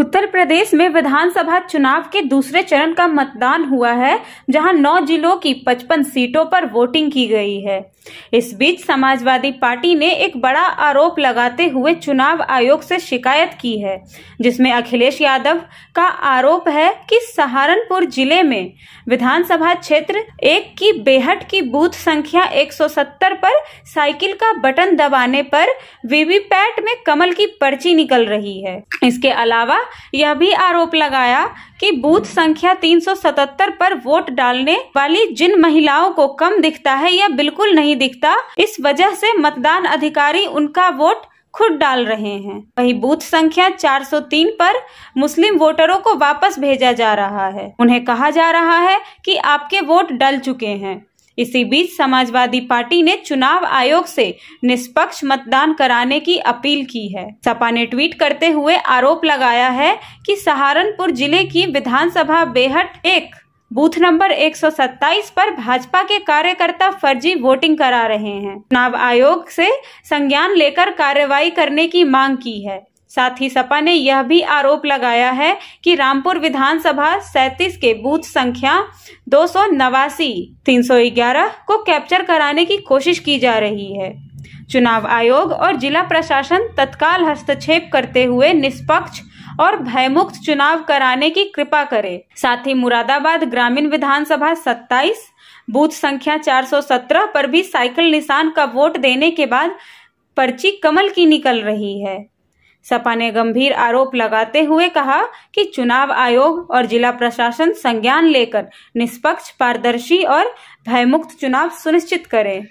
उत्तर प्रदेश में विधानसभा चुनाव के दूसरे चरण का मतदान हुआ है जहां नौ जिलों की 55 सीटों पर वोटिंग की गई है इस बीच समाजवादी पार्टी ने एक बड़ा आरोप लगाते हुए चुनाव आयोग से शिकायत की है जिसमें अखिलेश यादव का आरोप है कि सहारनपुर जिले में विधानसभा क्षेत्र एक की बेहट की बूथ संख्या 170 पर साइकिल का बटन दबाने पर वीवीपैट में कमल की पर्ची निकल रही है इसके अलावा यह भी आरोप लगाया कि बूथ संख्या 377 पर वोट डालने वाली जिन महिलाओं को कम दिखता है या बिल्कुल नहीं दिखता इस वजह से मतदान अधिकारी उनका वोट खुद डाल रहे हैं वही बूथ संख्या 403 पर मुस्लिम वोटरों को वापस भेजा जा रहा है उन्हें कहा जा रहा है कि आपके वोट डल चुके हैं इसी बीच समाजवादी पार्टी ने चुनाव आयोग से निष्पक्ष मतदान कराने की अपील की है सपा ने ट्वीट करते हुए आरोप लगाया है कि सहारनपुर जिले की विधानसभा बेहट एक बूथ नंबर 127 पर भाजपा के कार्यकर्ता फर्जी वोटिंग करा रहे हैं चुनाव आयोग से संज्ञान लेकर कार्रवाई करने की मांग की है साथ ही सपा ने यह भी आरोप लगाया है कि रामपुर विधानसभा 37 के बूथ संख्या दो सौ नवासी तीन सौ ग्यारह को कैप्चर कराने की कोशिश की जा रही है चुनाव आयोग और जिला प्रशासन तत्काल हस्तक्षेप करते हुए निष्पक्ष और भयमुक्त चुनाव कराने की कृपा करे साथ ही मुरादाबाद ग्रामीण विधानसभा 27 बूथ संख्या 417 पर भी साइकिल निशान का वोट देने के बाद पर्ची कमल की निकल रही है सपा ने गंभीर आरोप लगाते हुए कहा कि चुनाव आयोग और जिला प्रशासन संज्ञान लेकर निष्पक्ष पारदर्शी और भयमुक्त चुनाव सुनिश्चित करें